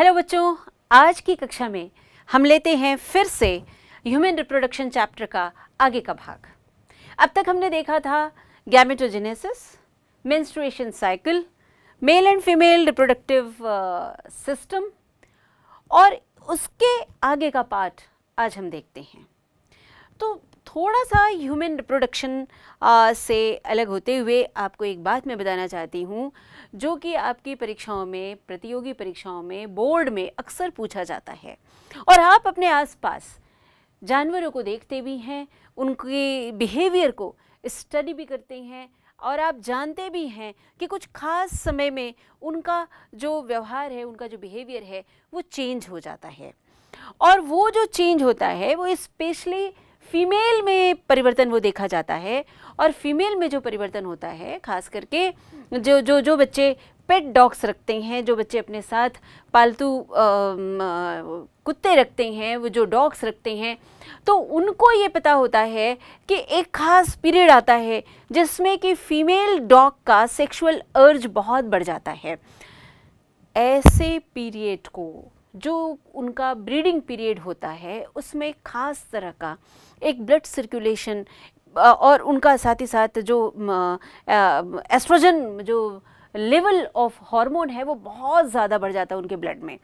Hello बच्चों आज की कक्षा में हम लेते हैं फिर से ह्यूमन रिप्रोडक्शन चैप्टर का आगे का भाग अब तक हमने देखा था gametogenesis menstruation cycle male and female reproductive system और उसके आगे का पार्ट आज हम देखते हैं तो थोड़ा सा ह्यूमन रिप्रोडक्शन से अलग होते हुए आपको एक बात मैं बताना चाहती हूँ जो कि आपकी परीक्षाओं में प्रतियोगी परीक्षाओं में बोर्ड में अक्सर पूछा जाता है और आप अपने आसपास जानवरों को देखते भी हैं उनके बिहेवियर को स्टडी भी करते हैं और आप जानते भी हैं कि कुछ खास समय में उनका जो व्यवहार है उनका जो बिहेवियर है वो चेंज हो जाता है और वो जो चेंज होता है वो स्पेशली फीमेल में परिवर्तन वो देखा जाता है और फीमेल में जो परिवर्तन होता है खास करके जो जो जो बच्चे पेट डॉग्स रखते हैं जो बच्चे अपने साथ पालतू कुत्ते रखते हैं वो जो डॉग्स रखते हैं तो उनको ये पता होता है कि एक ख़ास पीरियड आता है जिसमें कि फ़ीमेल डॉग का सेक्सुअल अर्ज बहुत बढ़ जाता है ऐसे पीरियड को जो उनका ब्रीडिंग पीरियड होता है उसमें ख़ास तरह का एक ब्लड सर्कुलेशन और उनका साथ ही साथ जो एस्ट्रोजन जो लेवल ऑफ हार्मोन है वो बहुत ज़्यादा बढ़ जाता है उनके ब्लड में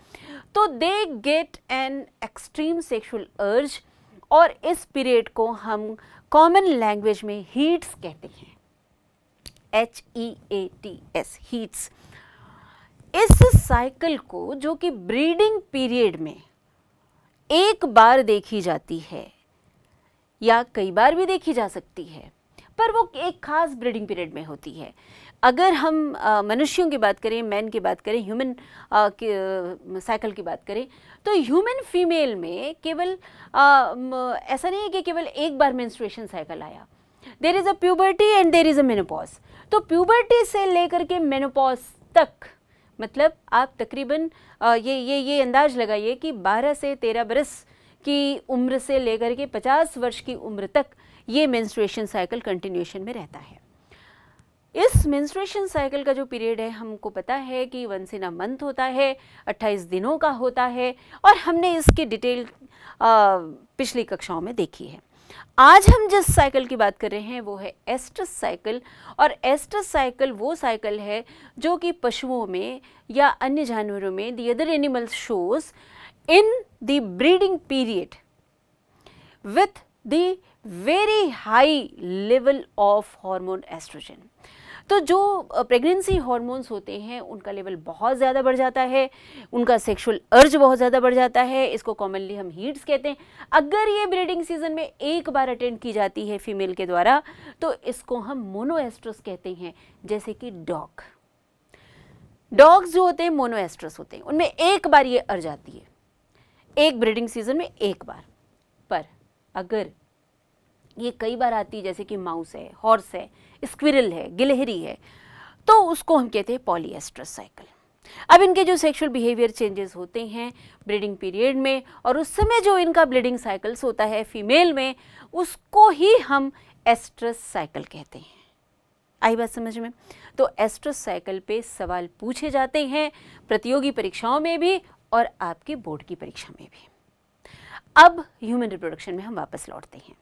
तो they get an extreme sexual urge और इस पीरियड को हम कॉमन लैंग्वेज में हीट्स कहते हैं H E A T S heats इस साइकिल को जो कि ब्रीडिंग पीरियड में एक बार देखी जाती है या कई बार भी देखी जा सकती है पर वो एक खास ब्रीडिंग पीरियड में होती है अगर हम मनुष्यों की बात करें मैन की बात करें ह्यूमन साइकिल की बात करें तो ह्यूमन फीमेल में केवल ऐसा नहीं है कि केवल एक बार मेंस्ट्रुएशन साइकिल आया there is a puberty and there is a menopause तो प्यूबर्टी से लेकर के मेनोपॉज तक मतलब आप तकरीबन ये ये ये अंदाज लगाइए कि 12 से 13 बरस की उम्र से लेकर के 50 वर्ष की उम्र तक ये मेंस्ट्रुएशन साइकिल कंटिन्यूशन में रहता है इस मेंस्ट्रुएशन साइकिल का जो पीरियड है हमको पता है कि वन इन अ मंथ होता है 28 दिनों का होता है और हमने इसकी डिटेल पिछली कक्षाओं में देखी है आज हम जिस साइकिल की बात कर रहे हैं वो है एस्ट्रस साइकिल और एस्ट्रस साइकिल वो साइकिल है जो कि पशुओं में या अन्य जानवरों में the other animals shows in the breeding period with the very high level of hormone estrogen तो जो प्रेगनेंसी हॉर्मोन्स होते हैं उनका लेवल बहुत ज़्यादा बढ़ जाता है उनका सेक्शुअल अर्ज बहुत ज़्यादा बढ़ जाता है इसको कॉमनली हम हीट्स कहते हैं अगर ये ब्रीडिंग सीजन में एक बार अटेंड की जाती है फीमेल के द्वारा तो इसको हम मोनोएस्ट्रस कहते हैं जैसे कि डॉग डॉग्स जो होते हैं मोनोएस्ट्रस होते हैं उनमें एक बार ये अर्ज आती है एक ब्रीडिंग सीजन में एक बार पर अगर ये कई बार आती है जैसे कि माउस है हॉर्स है स्क्विरल है गिलहरी है तो उसको हम कहते हैं पॉलीएस्ट्रस साइकिल अब इनके जो सेक्सुअल बिहेवियर चेंजेस होते हैं ब्रीडिंग पीरियड में और उस समय जो इनका ब्लीडिंग साइकिल्स होता है फीमेल में उसको ही हम एस्ट्रस साइकिल कहते हैं आई बात समझ में तो एस्ट्रस साइकिल पे सवाल पूछे जाते हैं प्रतियोगी परीक्षाओं में भी और आपके बोर्ड की परीक्षा में भी अब ह्यूमन रिप्रोडक्शन में हम वापस लौटते हैं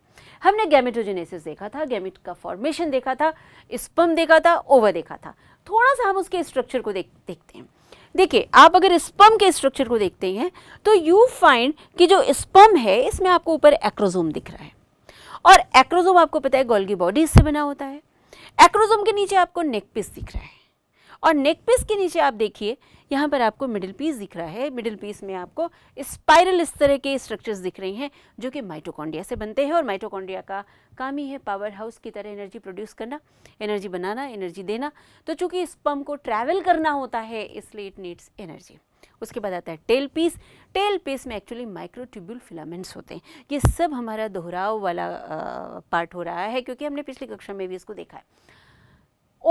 हमने गैमेटोजेनेसिस देखा था गैमेट का फॉर्मेशन देखा था स्पम देखा था ओवर देखा था थोड़ा सा हम उसके स्ट्रक्चर को देख देखते हैं देखिए आप अगर स्पम के स्ट्रक्चर को देखते हैं तो यू फाइंड कि जो स्पम है इसमें आपको ऊपर एक्रोजोम दिख रहा है और एक्रोजोम आपको पता है गोल्गी बॉडीज से बना होता है एक्रोजोम के नीचे आपको नेक पीस दिख रहा है और नेक पीस के नीचे आप देखिए यहाँ पर आपको मिडिल पीस दिख रहा है मिडिल पीस में आपको स्पाइरल इस तरह के स्ट्रक्चर्स दिख रही हैं जो कि माइटोकॉन्ड्रिया से बनते हैं और माइटोकॉन्ड्रिया का काम ही है पावर हाउस की तरह एनर्जी प्रोड्यूस करना एनर्जी बनाना एनर्जी देना तो चूँकि इस पम्प को ट्रैवल करना होता है इसलिए इट नीड्स एनर्जी उसके बाद आता है टेल पीस टेल पीस में एक्चुअली माइक्रोट्यूब्यूल फिलामेंट्स होते हैं ये सब हमारा दोहराव वाला आ, पार्ट हो रहा है क्योंकि हमने पिछली कक्षा में भी इसको देखा है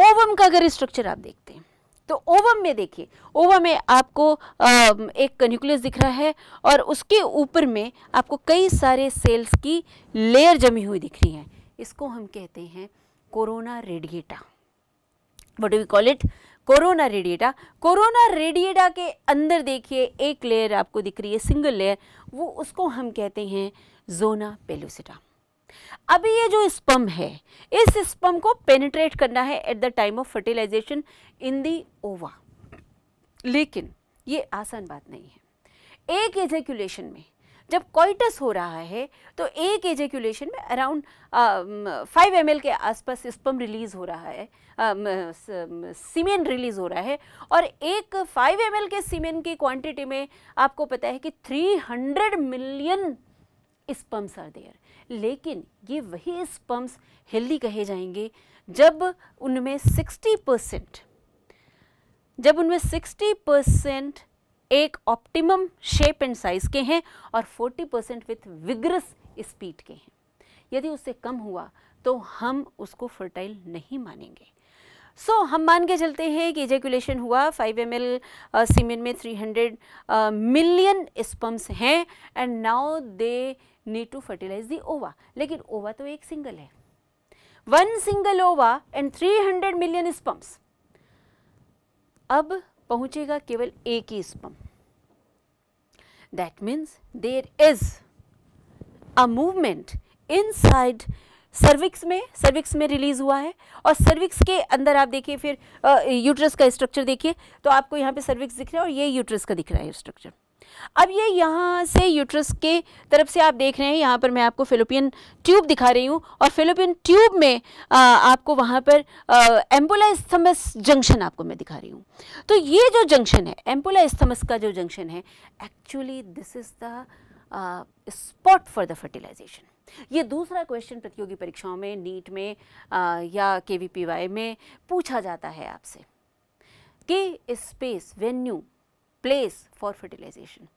ओवम का अगर स्ट्रक्चर आप देखते हैं तो ओवम में देखिए ओवम में आपको आ, एक न्यूक्लियस दिख रहा है और उसके ऊपर में आपको कई सारे सेल्स की लेयर जमी हुई दिख रही है इसको हम कहते हैं corona radiata what we call it corona radiata corona radiata के अंदर देखिए एक लेयर आपको दिख रही है सिंगल लेयर वो उसको हम कहते हैं जोना पेलोसिटा अभी ये जो स्पम है इस स्पम को पेनिट्रेट करना है at the time of fertilization in the ova लेकिन ये आसान बात नहीं है एक एजेक्यूलेशन में जब कोइटस हो रहा है तो एक एजेक्यूलेशन में अराउंड फाइव एम के आसपास स्पम रिलीज़ हो रहा है सीमेन um, रिलीज़ um, हो रहा है और एक फाइव एम के सीमेन की क्वांटिटी में आपको पता है कि three hundred million sperms are there लेकिन ये वही स्पम्स हेल्दी कहे जाएंगे जब उनमें 60 परसेंट जब उनमें 60 परसेंट एक ऑप्टिमम शेप एंड साइज़ के हैं और 40 परसेंट विथ विग्रस स्पीड के हैं यदि उससे कम हुआ तो हम उसको फर्टाइल नहीं मानेंगे सो so, हम मान के चलते हैं कि इजेकुलेशन हुआ 5 एम एल सीमेंट में 300 मिलियन स्पम्स हैं and now they need to fertilize the ova लेकिन ओवा तो एक सिंगल है one single ova and three hundred million sperms अब पहुंचेगा केवल एक ही sperm means there is a movement inside cervix में सर्विक्स में रिलीज हुआ है और सर्विक्स के अंदर आप देखिए फिर यूट्रस का स्ट्रक्चर देखिए तो आपको यहाँ पे सर्विक्स दिख रहा है और ये यूट्रस का दिख रहा है स्ट्रक्चर अब ये यहाँ से यूट्रस के तरफ से आप देख रहे हैं यहाँ पर मैं आपको फिलोपियन ट्यूब दिखा रही हूँ और फिलोपियन ट्यूब में आ, आपको वहाँ पर एम्बोलास्थमस जंक्शन आपको मैं दिखा रही हूँ तो ये जो जंक्शन है एम्बोलास्थमस का जो जंक्शन है actually this is the spot for the fertilization ये दूसरा क्वेश्चन प्रतियोगी परीक्षाओं में नीट में आ, या के में पूछा जाता है आपसे कि space venue place for fertilization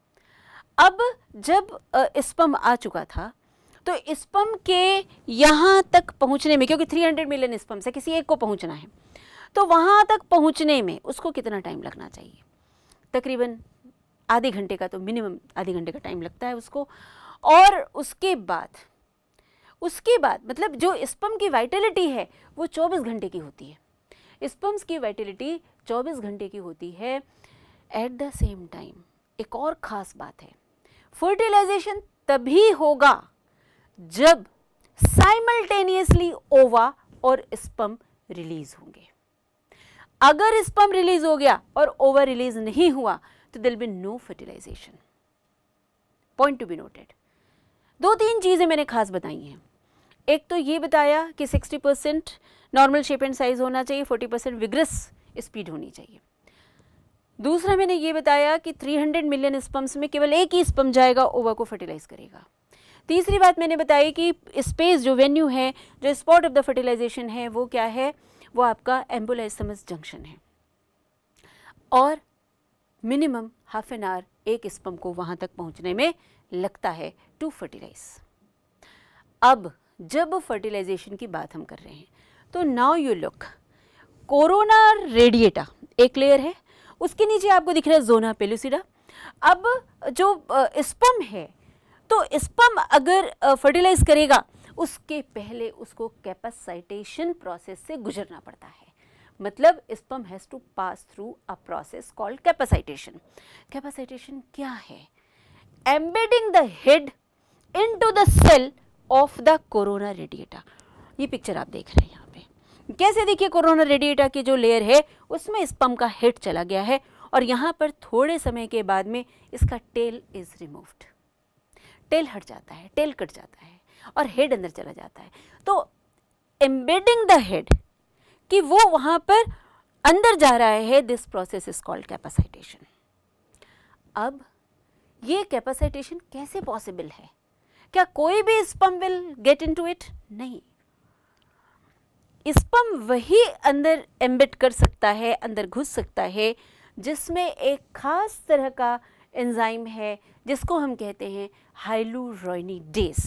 अब जब स्पम आ चुका था तो स्पम के यहाँ तक पहुँचने में क्योंकि 300 मिलियन स्पम से किसी एक को पहुँचना है तो वहाँ तक पहुँचने में उसको कितना टाइम लगना चाहिए तकरीबन आधे घंटे का तो मिनिमम आधे घंटे का टाइम लगता है उसको और उसके बाद उसके बाद मतलब जो स्पम की वाइटलिटी है वो 24 घंटे की होती है स्पम्स की वाइटिलिटी 24 घंटे की होती है एट द सेम टाइम एक और ख़ास बात है फर्टिलाइजेशन तभी होगा जब साइमल्टेनियसली ओवा और स्पम रिलीज होंगे अगर स्पम रिलीज हो गया और ओवा रिलीज नहीं हुआ तो there'll be no fertilization point to be noted दो तीन चीज़ें मैंने खास बताई हैं एक तो ये बताया कि 60 percent normal shape and size होना चाहिए 40 परसेंट विग्रस स्पीड होनी चाहिए दूसरा मैंने ये बताया कि 300 मिलियन स्पम्स में केवल एक ही स्पम जाएगा ओवा को फर्टिलाइज करेगा तीसरी बात मैंने बताई कि स्पेस जो वेन्यू है जो स्पॉट ऑफ द फर्टिलाइजेशन है वो क्या है वो आपका एम्बुलसमस जंक्शन है और मिनिमम हाफ एन आवर एक स्पम को वहाँ तक पहुँचने में लगता है टू फर्टिलाइज अब जब फर्टिलाइजेशन की बात हम कर रहे हैं तो now you look corona radiata एक लेयर है उसके नीचे आपको दिख रहा है जोना पेलुसिडा अब जो स्पम है तो स्पम अगर फर्टिलाइज करेगा उसके पहले उसको कैपेसाइटेशन प्रोसेस से गुजरना पड़ता है मतलब sperm has to pass through a process called capacitation capacitation क्या है embedding the head into the cell of the corona radiata ये पिक्चर आप देख रहे हैं जैसे देखिए कोरोना रेडिएटा की जो लेयर है उसमें स्पम का हेड चला गया है और यहाँ पर थोड़े समय के बाद में इसका टेल इज़ रिमूव्ड टेल हट जाता है टेल कट जाता है और हेड अंदर चला जाता है तो एम्बेडिंग द हेड कि वो वहाँ पर अंदर जा रहा है this process is called capacitation अब ये कैपेसिटेशन कैसे पॉसिबल है क्या कोई भी sperm will get into it नहीं स्पम वही अंदर एम्बिट कर सकता है अंदर घुस सकता है जिसमें एक ख़ास तरह का एंजाइम है जिसको हम कहते हैं हाइलूरोनीडेस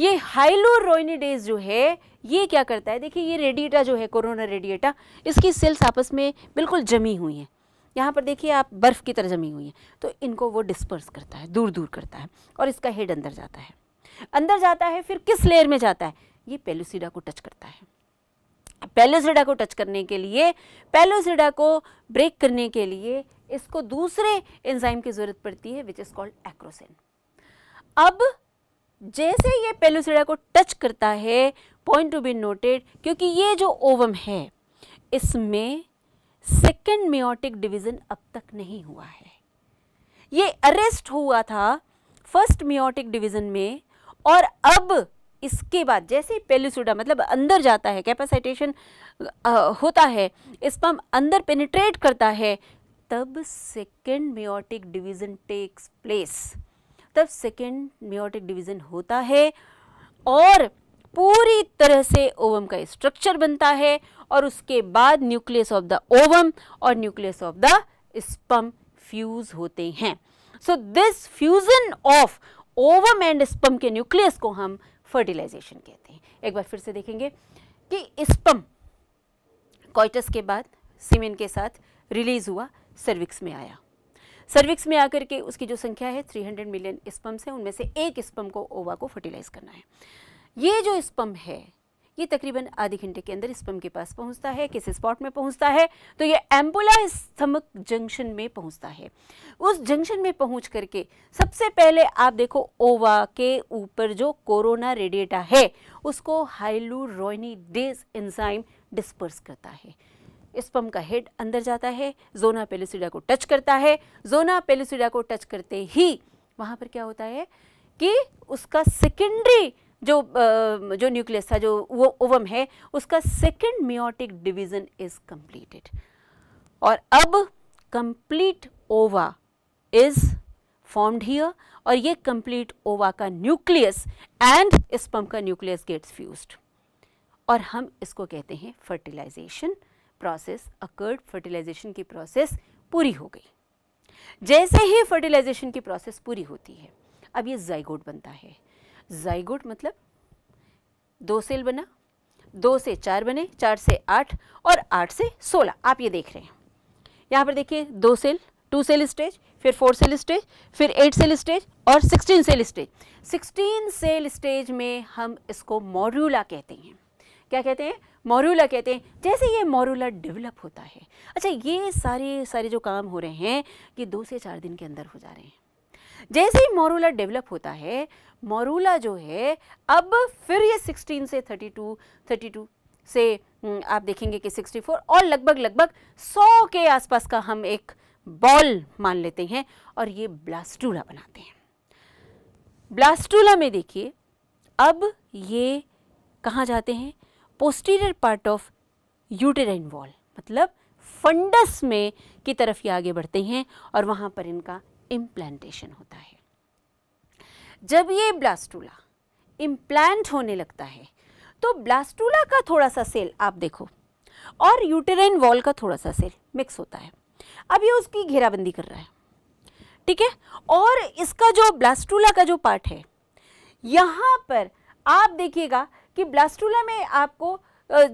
ये हाइलोरोइनिडेज जो है ये क्या करता है देखिए ये रेडिएटा जो है कोरोना रेडिएटा इसकी सेल्स आपस में बिल्कुल जमी हुई हैं यहाँ पर देखिए आप बर्फ़ की तरह जमी हुई हैं तो इनको वो डिस्पर्स करता है दूर दूर करता है और इसका हेड अंदर जाता है अंदर जाता है फिर किस लेयर में जाता है ये पेलोसीडा को टच करता है पेलोसिडा को टच करने के लिए पेलोसिडा को ब्रेक करने के लिए इसको दूसरे एंजाइम की ज़रूरत पड़ती है विच इज़ कॉल्ड एक्रोसिन अब जैसे ये पेलोसिडा को टच करता है पॉइंट टू बी नोटेड क्योंकि ये जो ओवम है इसमें सेकेंड मेयोटिक डिवीज़न अब तक नहीं हुआ है ये अरेस्ट हुआ था फर्स्ट मियोटिक डिवीज़न में और अब इसके बाद जैसे पेलिसुडा मतलब अंदर जाता है कैपेसिटेशन होता है स्पम अंदर पेनिट्रेट करता है तब second meiotic division takes place तब सेकेंड मियोटिक डिवीज़न होता है और पूरी तरह से ओवम का स्ट्रक्चर बनता है और उसके बाद न्यूक्लियस ऑफ द ओवम और nucleus of the sperm fuse होते हैं so this fusion of ovum and sperm के न्यूक्लियस को हम फर्टिलाइजेशन कहते हैं एक बार फिर से देखेंगे कि स्पम कॉइटस के बाद सीमेन के साथ रिलीज हुआ सर्विक्स में आया सर्विक्स में आकर के उसकी जो संख्या है 300 मिलियन स्पम्स हैं उनमें से एक स्पम को ओवा को फर्टिलाइज करना है ये जो स्पम है ये तकरीबन आधे घंटे के अंदर स्पम के पास पहुंचता है किस स्पॉट में पहुंचता है तो ये एम्बुला स्थमक जंक्शन में पहुंचता है उस जंक्शन में पहुंच करके सबसे पहले आप देखो ओवा के ऊपर जो कोरोना रेडिएटा है उसको डेज एंजाइम डिस्पर्स करता है स्पम का हेड अंदर जाता है जोना पेलिसिडा को टच करता है जोना पेलिसिडा को टच करते ही वहाँ पर क्या होता है कि उसका सेकेंडरी जो जो न्यूक्लियस था जो वो ओवम है उसका second meiotic division is completed और अब कंप्लीट ओवा इज फॉर्म्ड हियर और ये कंप्लीट ओवा का न्यूक्लियस एंड स्पम का न्यूक्लियस गेट्स फ्यूज्ड और हम इसको कहते हैं फर्टिलाइजेशन प्रोसेस अकर्ड फर्टिलाइजेशन की प्रोसेस पूरी हो गई जैसे ही फर्टिलाइजेशन की प्रोसेस पूरी होती है अब ये जाइगोट बनता है जाइगोट मतलब दो सेल बना दो से चार बने चार से आठ और आठ से सोलह आप ये देख रहे हैं यहाँ पर देखिए दो सेल टू सेल स्टेज फिर फोर सेल स्टेज फिर एट सेल स्टेज और sixteen cell stage sixteen cell stage में हम इसको मॉरूला कहते हैं क्या कहते हैं मोरूला कहते हैं जैसे ये मोरूला डेवलप होता है अच्छा ये सारे सारे जो काम हो रहे हैं ये दो से चार दिन के अंदर हो जा रहे हैं जैसे ही मोरूला डेवलप होता है मोरूला जो है अब फिर ये 16 से 32 32 से हम्म, आप देखेंगे कि 64 और लगभग लगभग 100 के आसपास का हम एक बॉल मान लेते हैं और ये ब्लास्टूला बनाते हैं ब्लास्टूला में देखिए अब ये कहाँ जाते हैं posterior part of uterine wall मतलब फंडस में की तरफ ये आगे बढ़ते हैं और वहाँ पर इनका इम्प्लांटेशन होता है जब ये ब्लास्टूला इम्प्लांट होने लगता है तो ब्लास्टूला का थोड़ा सा सेल आप देखो और यूटेराइन वॉल का थोड़ा सा सेल मिक्स होता है अब ये उसकी घेराबंदी कर रहा है ठीक है और इसका जो ब्लास्टूला का जो पार्ट है यहाँ पर आप देखिएगा कि ब्लास्टूला में आपको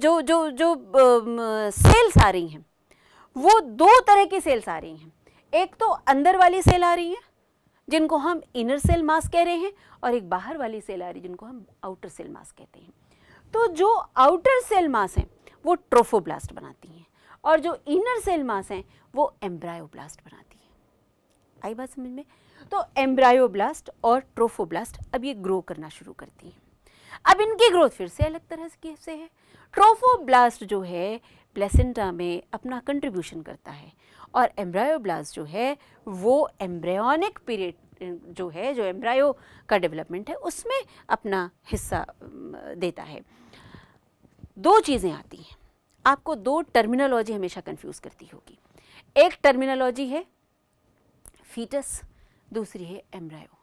जो जो जो सेल्स आ रही हैं वो दो तरह की सेल्स आ रही हैं एक तो अंदर वाली सेल आ रही है जिनको हम इनर सेल मास कह रहे हैं और एक बाहर वाली सेल आ रही है जिनको हम आउटर सेल मास कहते हैं तो जो आउटर सेल मास हैं वो ट्रोफोब्लास्ट बनाती हैं और जो इनर सेल मास हैं वो एम्ब्रायोब्लास्ट बनाती हैं आई बात समझ में तो एम्ब्रायोब्लास्ट और ट्रोफोब्लास्ट अब ये ग्रो करना शुरू करती हैं अब इनकी ग्रोथ फिर से अलग तरह से है ट्रोफोब्लास्ट जो है प्लेसेंटा में अपना कंट्रीब्यूशन करता है और एम्ब्रायोब्लास्ट जो है वो एम्ब्रायोनिक पीरियड जो है जो एम्ब्रायो का डेवलपमेंट है उसमें अपना हिस्सा देता है दो चीज़ें आती हैं आपको दो टर्मिनोलॉजी हमेशा कंफ्यूज करती होगी एक टर्मिनोलॉजी है फीटस दूसरी है एम्ब्रायो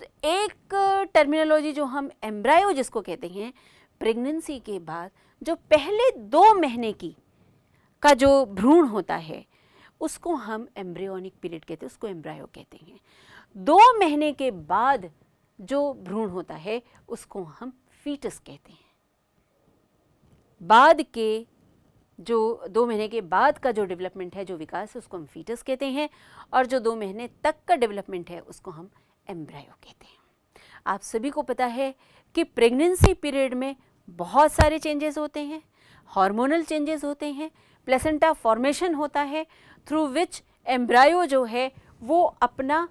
तो एक टर्मिनोलॉजी जो हम एम्ब्रायो जिसको कहते हैं प्रेगनेंसी के बाद जो पहले दो महीने की का जो भ्रूण होता है उसको हम एम्ब्रियोनिक पीरियड कहते हैं उसको एम्ब्रायो कहते हैं दो महीने के बाद जो भ्रूण होता है उसको हम फीटस कहते हैं बाद के जो दो महीने के बाद का जो डेवलपमेंट है जो विकास है उसको हम फीटस कहते हैं और जो दो महीने तक का डेवलपमेंट है उसको हम एम्ब्रायो कहते हैं आप सभी को पता है कि प्रेगनेंसी पीरियड में बहुत सारे चेंजेस होते हैं हार्मोनल चेंजेस होते हैं प्लेसेंटा फॉर्मेशन होता है थ्रू विच एम्ब्रायो जो है वो अपना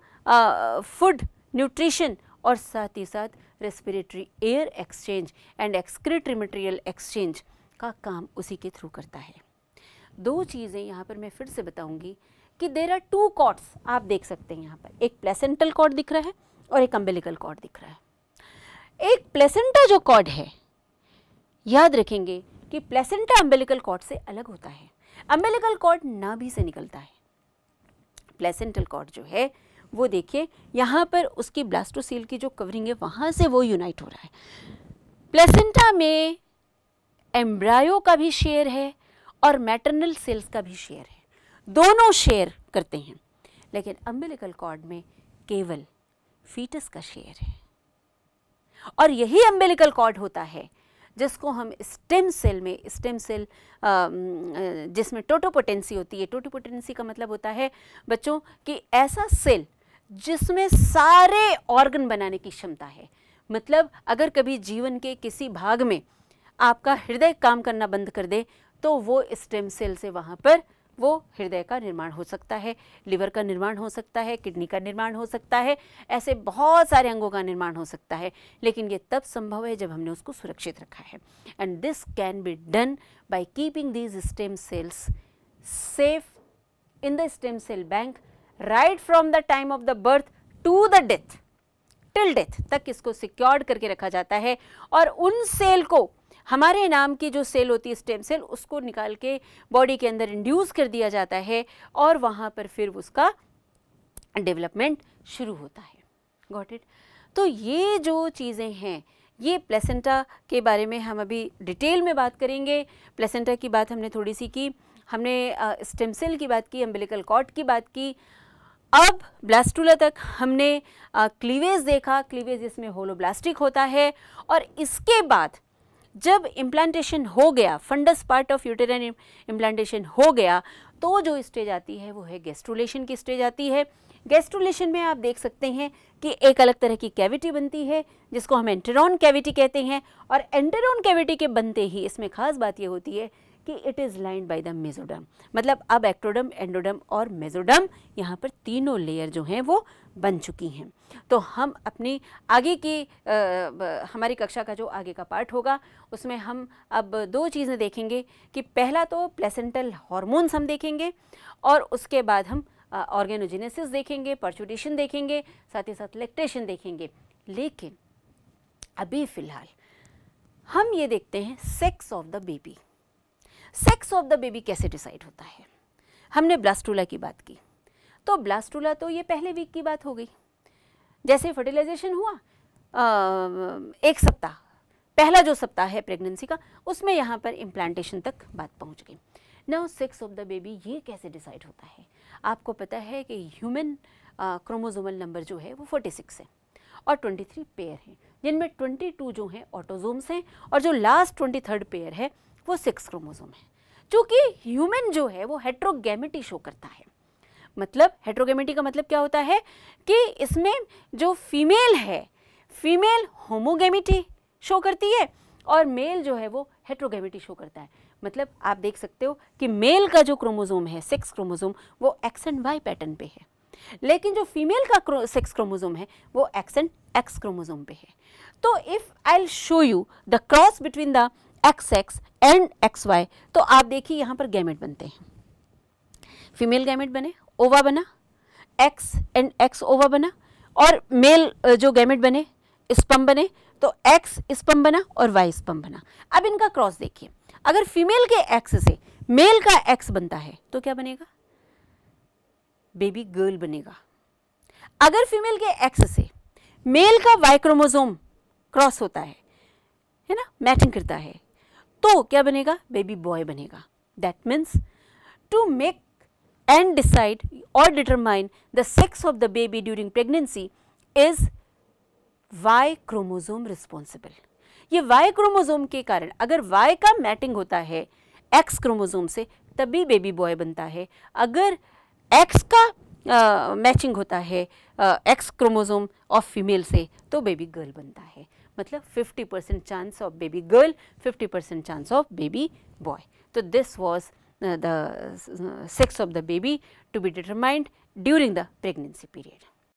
फूड न्यूट्रिशन और साथ ही साथ respiratory air exchange and excretory material exchange का काम उसी के थ्रू करता है दो चीज़ें यहाँ पर मैं फिर से बताऊँगी कि देर आर टू कॉर्ड्स आप देख सकते हैं यहाँ पर एक प्लेसेंटल कॉर्ड दिख रहा है और एक अम्बेलिकल कॉर्ड दिख रहा है एक प्लेसेंटा जो कॉर्ड है याद रखेंगे कि प्लेसेंटा अम्बेलिकल कॉर्ड से अलग होता है अम्बेलिकल कॉर्ड नाभि से निकलता है प्लेसेंटल कॉर्ड जो है वो देखिए यहाँ पर उसकी ब्लास्टोसील की जो कवरिंग है वहाँ से वो यूनाइट हो रहा है प्लेसेंटा में एम्ब्रायो का भी शेयर है और मैटरनल सेल्स का भी शेयर है दोनों शेयर करते हैं लेकिन अम्बिलिकल कॉर्ड में केवल फीटस का शेयर है और यही अम्बिलिकल कॉर्ड होता है जिसको हम स्टेम सेल में स्टेम सेल जिसमें टोटोपोटेंसी होती है टोटोपोटेंसी का मतलब होता है बच्चों कि ऐसा सेल जिसमें सारे ऑर्गन बनाने की क्षमता है मतलब अगर कभी जीवन के किसी भाग में आपका हृदय काम करना बंद कर दे तो वो स्टेम सेल से वहाँ पर वो हृदय का निर्माण हो सकता है लिवर का निर्माण हो सकता है किडनी का निर्माण हो सकता है ऐसे बहुत सारे अंगों का निर्माण हो सकता है लेकिन ये तब संभव है जब हमने उसको सुरक्षित रखा है and this can be done by keeping these stem cells safe in the stem cell bank right from the time of the birth to the death till death तक इसको सिक्योर्ड करके रखा जाता है और उन सेल को हमारे नाम की जो सेल होती है स्टेम सेल उसको निकाल के बॉडी के अंदर इंड्यूस कर दिया जाता है और वहाँ पर फिर उसका डेवलपमेंट शुरू होता है गॉट इट तो ये जो चीज़ें हैं ये प्लेसेंटा के बारे में हम अभी डिटेल में बात करेंगे प्लेसेंटा की बात हमने थोड़ी सी की हमने स्टेम सेल की बात की अम्बिलिकल कॉट की बात की अब ब्लास्टूला तक हमने क्लीवेज देखा क्लीवेज इसमें होलोब्लास्टिक होता है और इसके बाद जब इम्प्लांटेशन हो गया fundus part of uterine implantation हो गया तो जो स्टेज आती है वो है गेस्ट्रोलेशन की स्टेज आती है गेस्ट्रोलेशन में आप देख सकते हैं कि एक अलग तरह की कैविटी बनती है जिसको हम एंटेरॉन कैविटी कहते हैं और एंटेरॉन कैविटी के बनते ही इसमें खास बात ये होती है कि it is lined by the mesoderm मतलब अब एक्टोडम एंडोडम और मेजोडम यहाँ पर तीनों लेयर जो हैं वो बन चुकी हैं तो हम अपनी आगे की आ, हमारी कक्षा का जो आगे का पार्ट होगा उसमें हम अब दो चीज़ें देखेंगे कि पहला तो प्लेसेंटल हॉर्मोन्स हम देखेंगे और उसके बाद हम ऑर्गेनोजेनेसिस देखेंगे परचुटेशन देखेंगे साथ ही साथ लेक्टेशन देखेंगे लेकिन अभी फ़िलहाल हम ये देखते हैं sex of the baby sex of the baby कैसे डिसाइड होता है हमने ब्लास्टूला की बात की तो ब्लास्टूला तो ये पहले वीक की बात हो गई जैसे फर्टिलाइजेशन हुआ आ, एक सप्ताह पहला जो सप्ताह है प्रेगनेंसी का उसमें यहाँ पर इम्प्लांटेशन तक बात पहुँच गई now sex of the baby ये कैसे डिसाइड होता है आपको पता है कि ह्यूमन क्रोमोजोमल नंबर जो है वो 46 है और 23 पेयर हैं जिनमें 22 जो हैं ऑटोजोम्स हैं और जो लास्ट 23 पेयर है वो सिक्स क्रोमोजोम है क्योंकि ह्यूमन जो है वो हेट्रोगेमिटी शो करता है मतलब हेट्रोगेमिटी का मतलब क्या होता है कि इसमें जो फीमेल है फीमेल होमोगेमिटी शो करती है और मेल जो है वो हेट्रोगेमिटी शो करता है मतलब आप देख सकते हो कि मेल का जो क्रोमोजोम है सेक्स क्रोमोजोम वो एक्स एंड वाई पैटर्न पे है लेकिन जो फीमेल का सेक्स क्रोमोजोम है वो एक्स एंड एक्स क्रोमोजोम पे है तो if I show you the cross between the X X and X Y तो आप देखिए यहाँ पर गैमेट बनते हैं फीमेल गैमेट बने ओवा बना एक्स एंड एक्स ओवा बना और मेल जो गैमेट बने स्पम बने तो एक्स स्पम बना और वाई स्पम बना अब इनका क्रॉस देखिए अगर फीमेल के एक्स से मेल का एक्स बनता है तो क्या बनेगा बेबी गर्ल बनेगा अगर फीमेल के एक्स से मेल का वाई क्रोमोजोम क्रॉस होता है है ना मैचिंग करता है तो क्या बनेगा बेबी बॉय बनेगा that means to make and decide और determine the sex of the baby during pregnancy is Y chromosome responsible ये वाई क्रोमोजोम के कारण अगर वाई का मैटिंग होता है एक्स क्रोमोजोम से तभी बेबी बॉय बनता है अगर एक्स का मैचिंग uh, होता है एक्स क्रोमोजोम ऑफ फीमेल से तो बेबी गर्ल बनता है मतलब 50 percent chance of baby girl, 50 percent chance of baby boy. So, this was uh, the uh, sex of the baby to be determined during the pregnancy period.